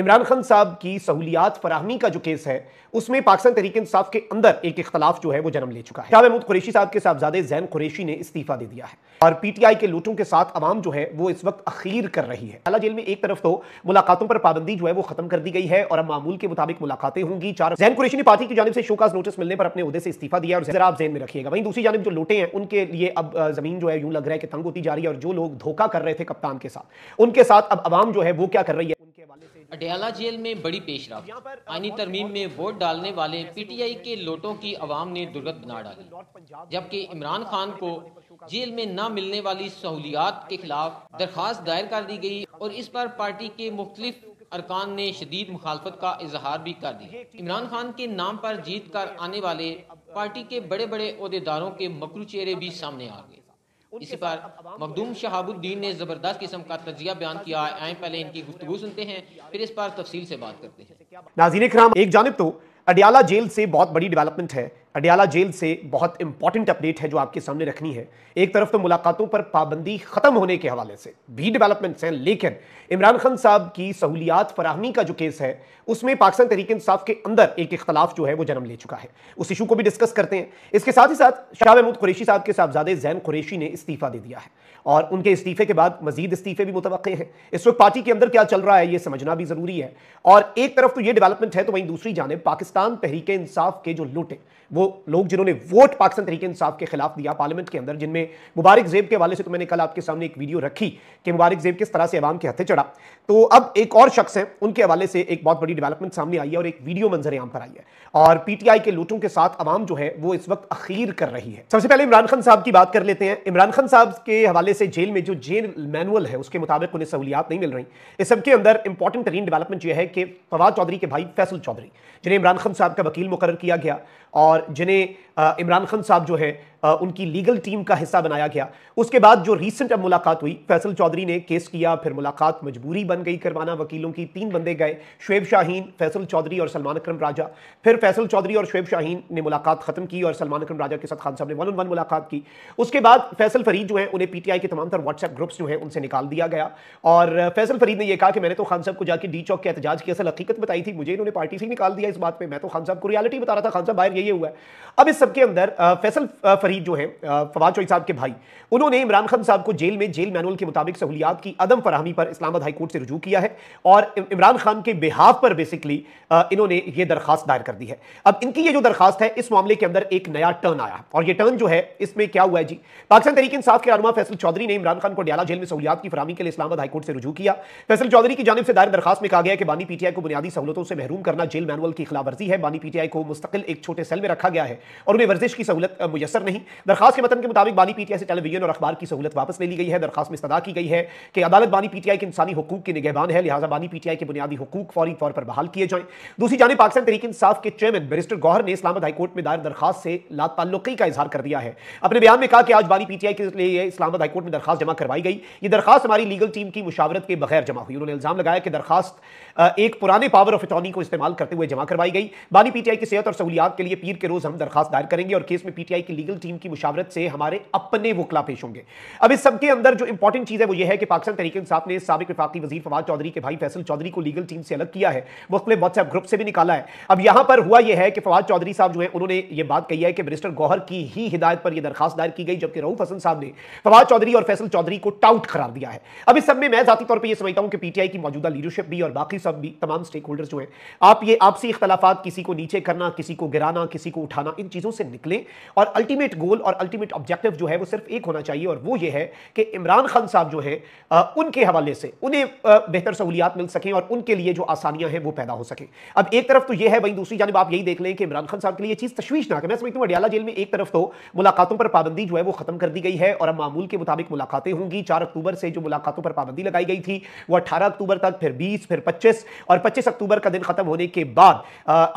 इमरान खान साहब की सहूलियात फराहमी का जो केस है उसमें पाकिस्तान तरीके इंसाफ के अंदर एक इख्तलाफ जो है वो जन्म ले चुका है शाह महमूद कुरेशी साहब के साहबजादे जैन कुरेशी ने इस्तीफा दे दिया है और पीटीआई के लूटों के साथ आवाम जो है वो इस वक्त अखीर कर रही है अला जेल में एक तरफ तो मुलाकातों पर पाबंदी जो है वो खत्म कर दी गई है और अब मामूल के मुताबिक मुलाकातें होंगी चार जैन कुरेशी ने पार्टी की जानब से शोकाज नोटिस मिलने पर अपने उदे से इस्तीफा दिया और जरा आप जैन में रखिएगा वहीं दूसरी जानब जो लूटे हैं उनके लिए अब जमीन जो है यूं लग रहा है कि तंग होती जा रही है और जो लोग धोखा कर रहे थे कप्तान के साथ उनके साथ अब आवाम जो है वो क्या कर रही है उनके हवाले से पटियाला जेल में बड़ी पेशरफ आईनी तरमीम में वोट डालने वाले पीटीआई के लोटों की आवाम ने दुर्गत बना डाली जबकि इमरान खान को जेल में न मिलने वाली सहूलियात के खिलाफ दरख्वास्त दायर कर दी गई और इस पर पार्टी के मुख्तलिफ अरकान ने शदीद मुखालफत का इजहार भी कर दिया इमरान खान के नाम पर जीत तो कर आने वाले पार्टी के बड़े बड़े अहदेदारों के मकरू चेहरे भी तो सामने आ गए इसी पर मखदूम शहाबुद्दीन ने ज़बरदस्त किस्म का तजिया बयान किया आए पहले इनकी गुफ्तु सुनते हैं फिर इस पर तफसील से बात करते हैं नाजीन खराम एक जानब तो अडियाला जेल से बहुत बड़ी डेवलपमेंट है पटियाला जेल से बहुत इंपॉर्टेंट अपडेट है जो आपके सामने रखनी है एक तरफ तो मुलाकातों पर पाबंदी खत्म होने के हवाले से भी डेवलपमेंट्स हैं लेकिन इमरान खान साहब की सहूलियात फराहमी का जो केस है उसमें पाकिस्तान तरीके इंसाफ के अंदर एक इख्तलाफ जो है वो जन्म ले चुका है उस इशू को भी डिस्कस करते हैं इसके साथ ही साथ शाह महमूद कुरेशी साहब के साहबजादे जैन कुरेशी ने इस्तीफा दे दिया है और उनके इस्तीफे के बाद मजीद इस्तीफे भी मुतव हैं इस वक्त पार्टी के अंदर क्या चल रहा है ये समझना भी जरूरी है और एक तरफ तो ये डेवलपमेंट है तो वहीं दूसरी जानब पाकिस्तान तहरीक इंसाफ के जो लुटे वो लोग जिन्होंने वोट पाकिस्तान तरीके इंसाफ के खिलाफ दिया पार्लियामेंट के अंदर जिनमें मुबारक जेब के वाले से तो मैंने कल आपके सामने एक वीडियो रखी कि मुबारक जेब किस तरह से अवाम के हथे चढ़ा तो अब एक और शख्स है उनके हवाले से एक बहुत बड़ी डेवलपमेंट सामने आई है और एक वीडियो मंजर आम पर आई है और पीटीआई के लूटों के साथ अवाम जो है वो इस वक्त अखीर कर रही है सबसे पहले इमरान खान साहब की बात कर लेते हैं इमरान खान साहब के हवाले से जेल में जो जेल मैनुअल है उसके मुताबिक उन्हें सहूलियात नहीं मिल रही इस सबके अंदर इंपॉर्टेंट तरीन डेवलपमेंट यह है कि फवाद चौधरी के भाई फैसल चौधरी जिन्हें इमरान खान साहब का वकील मुकर किया गया और जिन्हें इमरान खान साहब जो है उनकी लीगल टीम का हिस्सा बनाया गया उसके बाद जो रिसेंट अब मुलाकात हुई फैसल चौधरी ने केस किया फिर मुलाकात मजबूरी बन गई करवाना वकीलों की तीन बंदे गए शुब शाहीन फैसल चौधरी और सलमान अक्रम राजा फिर फैसल चौधरी और शुब शाहीन ने मुलाकात खत्म की और सलमान अक्रम राजा के साथ खान साहब ने वन ऑन वन मुलाकात की उसके बाद फैसल फरीद जो है उन्हें पीटीआई के तमाम तरह व्हाट्सएप ग्रुप्स जो है उनसे निकाल दिया गया और फैसल फरीद ने यह कहा कि मैंने तो खान साहब को जाकर डी चौक के एहतजाज की असल हकीकत बताई थी मुझे इन्होंने पार्टी से निकाल दिया इस बात पर मैं तो खान साहब को रियालिटी बता रहा था खान साहब बाहर यही हुआ है अब इस सबके अंदर फैसल फरीद जो है फवाद चौई साहब के भाई उन्होंने इमरान खान साहब को जेल में जेल मैनुअल के मुताबिक सहूलियात की अदम फरहमी पर इस्लामाबाद हाईकोर्ट से रजू किया है और इमरान खान के बिहाफ पर बेसिकली इन्होंने ये दरखास्त दायर कर दी है अब इनकी ये जो दरखास्त है इस मामले के अंदर एक नया टर्न आया और ये टर्न जो है इसमें क्या हुआ है जी पाकिस्तान तरीके इंसाफ के रहनुमा फैसल चौधरी ने इमरान खान को डयाला जेल में सहूलियात की फरहमी के लिए इस्लामाबाद हाईकोर्ट से रजू किया फैसल चौधरी की जानब से दायर दरखास्त में कहा गया कि बानी पीटीआई को बुनियादी सहूलतों से महरूम करना जेल मैनुअल की खिलाफ वर्जी है बानी पीटीआई को मुस्तकिल एक छोटे सेल में रखा गया है और उन्हें वर्जिश की सहूलत मुयसर नहीं दरखास्त के मतन के मुताबिक बानी पीटीआई से टेलीविजन और अखबार की सहूलत वापस ले ली गई है दरखास्त में सदा की गई है कि अदालत बानी पीटीआई के इंसानी हकूक के निगहबान है लिहाजा बानी पीटीआई के बुनियादी हकूक फौरी तौर पर बहाल किए जाएं दूसरी जानब पाकिस्तान तरीके इंसाफ के चेयरमैन बैरिस्टर गौहर ने इस्लामाबाद हाईकोर्ट में दायर दरखास्त से लाताल्लुकी का इजहार कर दिया है अपने बयान में कहा कि आज बानी पीटीआई के लिए इस्लामाबाद हाईकोर्ट में दरखास्त जमा करवाई गई यह दरखास्त हमारी लीगल टीम की मुशावरत के बगैर जमा हुई उन्होंने इल्जाम लगाया कि दरखास्त एक पुराने पावर ऑफ अटॉर्नी को इस्तेमाल करते हुए जमा करवाई गई बानी पीटीआई की सेहत और सहूलियात के लिए पीर के रोज हम दरखास्त दायर करेंगे और केस में पीटीआई की लीगल टीम की मुशावरत से हमारे अपने वकला पेश होंगे अब इस सबके अंदर जो इंपॉर्टेंट चीज है वो ये है कि पाकिस्तान तरीके साहब ने सबक विफाकी वजीर फवाद चौधरी के भाई फैसल चौधरी को लीगल टीम से अलग किया है मुख्तलिफ व्हाट्सएप ग्रुप से भी निकाला है अब यहां पर हुआ यह है कि फवाद चौधरी साहब जो है उन्होंने ये बात कही है कि मिनिस्टर गौहर की ही हिदायत पर यह दरखास्त दायर की गई जबकि रऊफ हसन साहब ने फवाद चौधरी और फैसल चौधरी को टाउट करार दिया है अब इस सब में मैं जाती तौर पर यह समझता हूं कि पीटीआई की मौजूदा लीडरशिप भी और बाकी सब भी तमाम स्टेक होल्डर्स जो हैं आप ये आपसी इख्तलाफा किसी को नीचे करना किसी को गिराना किसी को उठाना इन चीज़ों से निकलें और अल्टीमेट गोल और अल्टीमेट ऑब्जेक्टिव जो है वो सिर्फ एक होना चाहिए और वो ये है कि इमरान खान साहब जो हैं उनके हवाले से उन्हें बेहतर सहूलियात मिल सकें और उनके लिए जो आसानियाँ हैं वो पैदा हो सकें अब एक तरफ तो यह है वहीं दूसरी जानब आप यही देख लें कि इमरान खान साहब के लिए चीज़ तश्वीशनाक है मैं समझती हूँ अडियाला जेल में एक तरफ तो मुलाकातों पर पाबंदी जो है वो खत्म कर दी गई है और अब मामूल के मुताबिक मुलाकातें होंगी चार अक्टूबर से जो मुलाकातों पर पाबंदी लगाई गई थी वो अट्ठारह अक्टूबर तक फिर बीस फिर पच्चीस 25 और पच्चीस अक्टूबर का दिन खत्म होने के बाद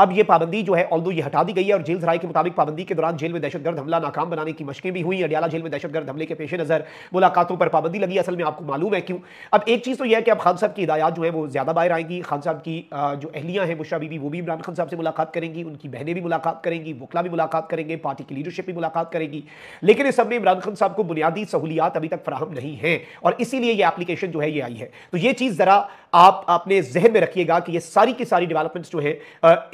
अब यह पाबंदी जो है ऑल्दो ये हटा दी गई है और जेल सराय के मुताबिक पाबंदी के दौरान जेल में दहशतगर्द हमला नाकाम बनाने की मशकें भी हुई अडियाला जेल में दहशतगर्द हमले के पेश नजर मुलाकातों पर पाबंदी लगी असल में आपको मालूम है क्यों अब एक चीज़ तो यह है कि अब खान साहब की हिदायत जो है वो ज्यादा बाहर आएंगी खान साहब की जो अहलियां हैं मुशा बीबी वो भी इमरान खान साहब से मुलाकात करेंगी उनकी बहनें भी मुलाकात करेंगी वकला भी मुलाकात करेंगे पार्टी की लीडरशिप भी मुलाकात करेगी लेकिन इस सब में इमरान खान साहब को बुनियादी सहूलियात अभी तक फराहम नहीं है और इसीलिए यह एप्लीकेशन जो है ये आई है तो यह चीज़ ज़रा आप अपने जहन जहन में रखिएगा कि ये सारी की सारी डेवलपमेंट्स जो है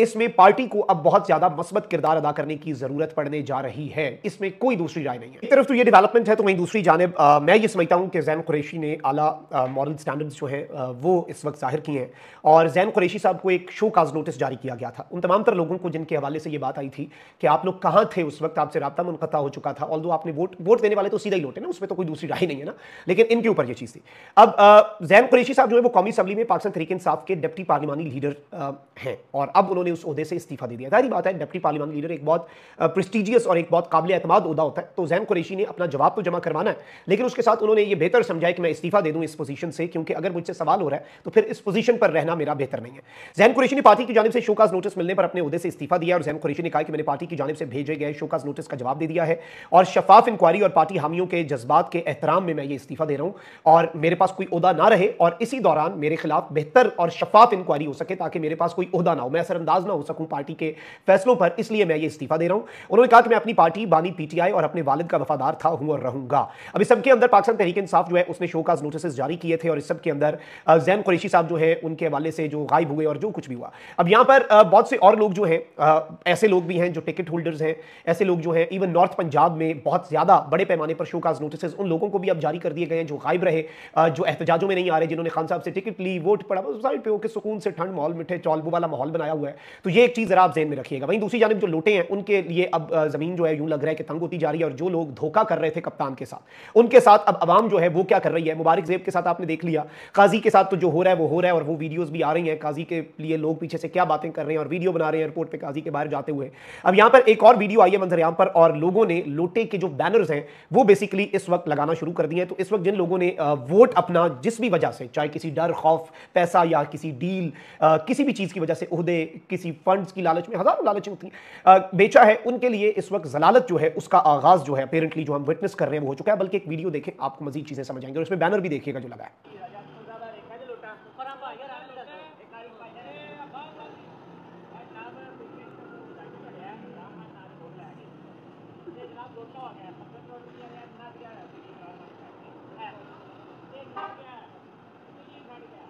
इसमें पार्टी को अब बहुत ज्यादा मस्बत किरदार अदा करने की जरूरत पड़ने जा रही है इसमें कोई दूसरी राय नहीं है एक तरफ तो ये डेवलपमेंट है तो वहीं दूसरी जानब मैं ये समझता हूँ कि जैन कुरेशी ने आला मॉरल स्टैंडर्ड्स जो है वो इस वक्त जाहिर किए हैं और जैन कुरेशी साहब को एक शो काज नोटिस जारी किया गया था उन तमाम तर लोगों को जिनके हवाले से ये बात आई थी कि आप लोग कहाँ थे उस वक्त आपसे रबता मुनता हो चुका था ऑल आपने वोट वोट देने वाले तो सीधा ही लौटे ना उसमें तो कोई दूसरी राय नहीं है ना लेकिन इनके ऊपर ये चीज़ थी अब जैन कुरेशी साहब जो है वो कौमी असम्बली में पाकिस्तान तरीके इंसाफ के डिप्टी पार्लिमानी लीडर हैं और अब उन्होंने उस अहदे से इस्तीफा दे दिया जाहिर बात है डिप्टी पार्लिमानी लीडर एक बहुत प्रेस्टिजियस और एक बहुत काबिल अतमाद अहदा होता है तो जैन कुरेशी ने अपना जवाब तो जमा करवाना है लेकिन उसके साथ उन्होंने ये बेहतर समझा कि मैं इस्तीफा दे दूँ इस पोजीशन से क्योंकि अगर मुझसे सवाल हो रहा है तो फिर इस पोजीशन पर रहना मेरा बेहतर नहीं है जैन कुरेशी ने पार्टी की जानब से शोकाज नोटिस मिलने पर अपने उहदे से इस्तीफा दिया और जैन कुरेशी ने कहा कि मैंने पार्टी की जानब से भेजे गए शोकाज नोटिस का जवाब दे दिया है और शफाफ इंक्वायरी और पार्टी हामियों के जज्बात के एहतराम में मैं ये इस्तीफा दे रहा हूँ और मेरे पास कोई उदा ना रहे और इसी दौरान मेरे खिलाफ बेहतर और शफाफ इंक्वायरी हो सके ताकि मेरे पास कोई उहदा ना हो मैं असरअंदाज ना हो सकूं पार्टी के फैसलों पर इसलिए मैं ये इस्तीफा दे रहा हूं उन्होंने कहा कि मैं अपनी पार्टी बानी पीटीआई और अपने वालिद का वफादार था हूं और रहूंगा अब इस सबके अंदर पाकिस्तान तहरीक इंसाफ जो है उसने शो शोकाज नोटिस जारी किए थे और इस सबके अंदर जैन कुरेशी साहब जो है उनके हवाले से जो गायब हुए और जो कुछ भी हुआ अब यहां पर बहुत से और लोग जो है ऐसे लोग भी हैं जो टिकट होल्डर्स हैं ऐसे लोग जो है इवन नॉर्थ पंजाब में बहुत ज़्यादा बड़े पैमाने पर शो शोकाज नोटिस उन लोगों को भी अब जारी कर दिए गए हैं जो गायब रहे जो एहतजाजों में नहीं आ रहे जिन्होंने खान साहब से टिकट ली वोट पड़ा साइड पे के सुकून से ठंड माहौल मिठे चौलबू वाला माहौल बनाया हुआ है तो ये एक चीज़ जरा आप जेन में रखिएगा वहीं दूसरी जानब जो लोटे हैं उनके लिए अब ज़मीन जो है यूं लग रहा है कि तंग होती जा रही है और जो लोग धोखा कर रहे थे कप्तान के साथ उनके साथ अब आवाम जो है वो क्या कर रही है मुबारक जेब के साथ आपने देख लिया काजी के साथ तो जो हो रहा है वो हो रहा है और वो वीडियोज़ भी आ रही है काजी के लिए लोग पीछे से क्या बातें कर रहे हैं और वीडियो बना रहे हैं एयरपोर्ट पर काजी के बाहर जाते हुए अब यहाँ पर एक और वीडियो आई है मंजर यहाँ पर और लोगों ने लोटे के जो बैनर्स हैं वो बेसिकली इस वक्त लगाना शुरू कर दिए हैं तो इस वक्त जिन लोगों ने वोट अपना जिस भी वजह से चाहे किसी डर खौफ पैसा या किसी डील आ, किसी भी चीज़ की वजह से उहदे किसी फंड्स की लालच में हज़ारों लालच होती हैं बेचा है उनके लिए इस वक्त जलालत जो है उसका आगाज़ जो है अपेरेंटली जो हम विटनेस कर रहे हैं वो हो चुका है बल्कि एक वीडियो देखें आपको मजीद चीज़ें समझ आएंगे और उसमें बैनर भी देखिएगा जो लगा है Thank you.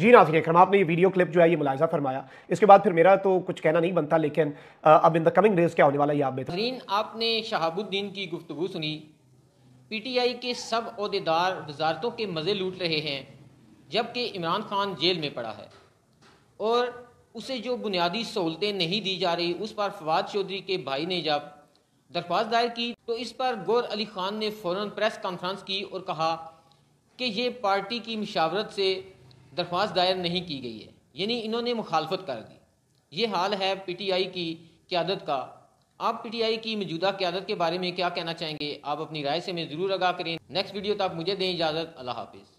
जी नाजीन अक्रम आपने ये वीडियो क्लिप जो है ये मुलायजा फरमाया इसके बाद फिर मेरा तो कुछ कहना नहीं बनता लेकिन अब इन द कमिंग डेज क्या होने वाला है आप बेहतरीन आपने शहाबुद्दीन की गुफ्तु सुनी पी टी आई के सब अहदेदार वजारतों के मज़े लूट रहे हैं जबकि इमरान खान जेल में पड़ा है और उसे जो बुनियादी सहूलतें नहीं दी जा रही उस पर फवाद चौधरी के भाई ने जब दरख्वास्त दायर की तो इस पर गौर अली खान ने फ़ौर प्रेस कॉन्फ्रेंस की और कहा कि ये पार्टी की मशावरत से दरख्वास्त दायर नहीं की गई है यानी इन्होंने मुखालफत कर दी ये हाल है पी टी आई की क्यादत का आप पी टी आई की मौजूदा क्यादत के बारे में क्या कहना चाहेंगे आप अपनी राय से मैं ज़रूर आगा करें नेक्स्ट वीडियो तक मुझे दें इजाज़त अल्लाह हाफिज़